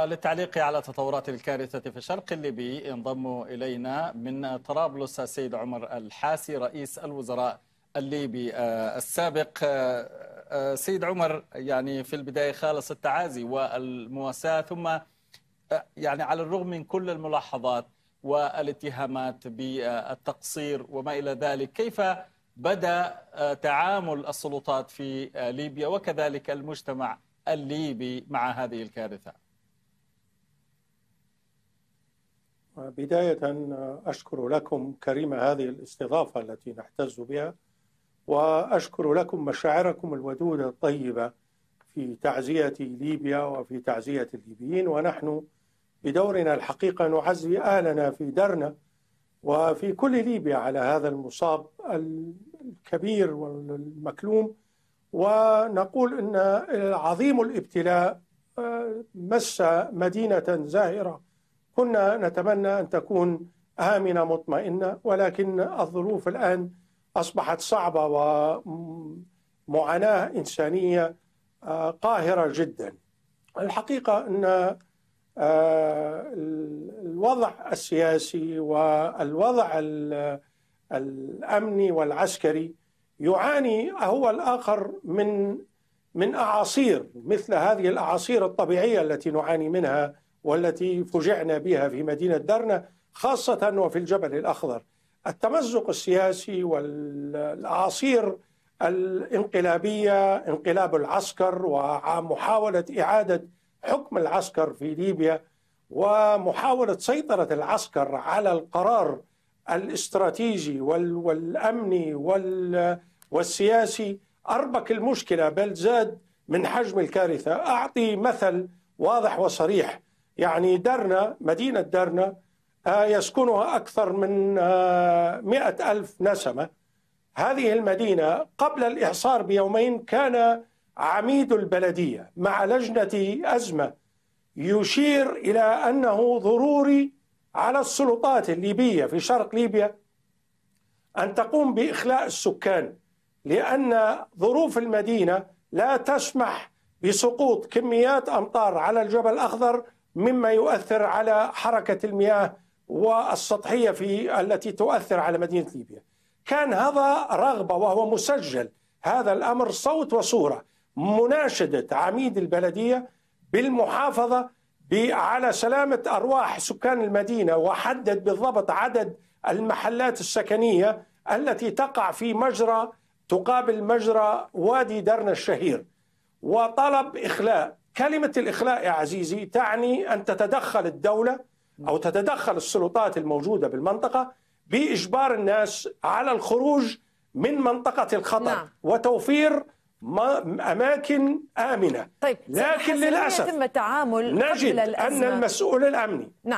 للتعليق على تطورات الكارثة في الشرق الليبي ينضم إلينا من طرابلس السيد عمر الحاسي رئيس الوزراء الليبي آه، السابق آه، آه، سيد عمر يعني في البداية خالص التعازي والمواساة ثم يعني على الرغم من كل الملاحظات والاتهامات بالتقصير وما إلى ذلك كيف بدأ تعامل السلطات في ليبيا وكذلك المجتمع الليبي مع هذه الكارثة؟ بداية أشكر لكم كريمة هذه الاستضافة التي نحتز بها وأشكر لكم مشاعركم الودودة الطيبة في تعزية ليبيا وفي تعزية الليبيين ونحن بدورنا الحقيقة نعزي أهلنا في درنا وفي كل ليبيا على هذا المصاب الكبير والمكلوم ونقول أن عظيم الابتلاء آه، مس مدينة زاهرة كنا نتمنى أن تكون آمنة مطمئنة ولكن الظروف الآن أصبحت صعبة ومعاناة إنسانية آه، قاهرة جدا الحقيقة أن آه، الوضع السياسي والوضع الأمني والعسكري يعاني هو الآخر من من أعاصير مثل هذه الأعاصير الطبيعية التي نعاني منها والتي فجعنا بها في مدينة درنة خاصة وفي الجبل الأخضر التمزق السياسي والأعاصير الانقلابية انقلاب العسكر ومحاولة إعادة حكم العسكر في ليبيا ومحاولة سيطرة العسكر على القرار الاستراتيجي والأمني والسياسي أربك المشكلة بل زاد من حجم الكارثة أعطي مثل واضح وصريح يعني درنا مدينة درنا آه، يسكنها أكثر من آه، مئة ألف نسمة هذه المدينة قبل الإحصار بيومين كان عميد البلدية مع لجنة أزمة يشير إلى أنه ضروري على السلطات الليبية في شرق ليبيا أن تقوم بإخلاء السكان لأن ظروف المدينة لا تسمح بسقوط كميات أمطار على الجبل الأخضر مما يؤثر على حركة المياه والسطحية في التي تؤثر على مدينة ليبيا كان هذا رغبة وهو مسجل هذا الأمر صوت وصورة مناشدة عميد البلدية بالمحافظة على سلامة أرواح سكان المدينة وحدد بالضبط عدد المحلات السكنية التي تقع في مجرى تقابل مجرى وادي درنا الشهير وطلب إخلاء كلمة الإخلاء يا عزيزي تعني أن تتدخل الدولة أو تتدخل السلطات الموجودة بالمنطقة بإجبار الناس على الخروج من منطقة الخطر نعم. وتوفير ما أماكن آمنة طيب لكن للأسف يتم التعامل نجد أن المسؤول الأمني نعم.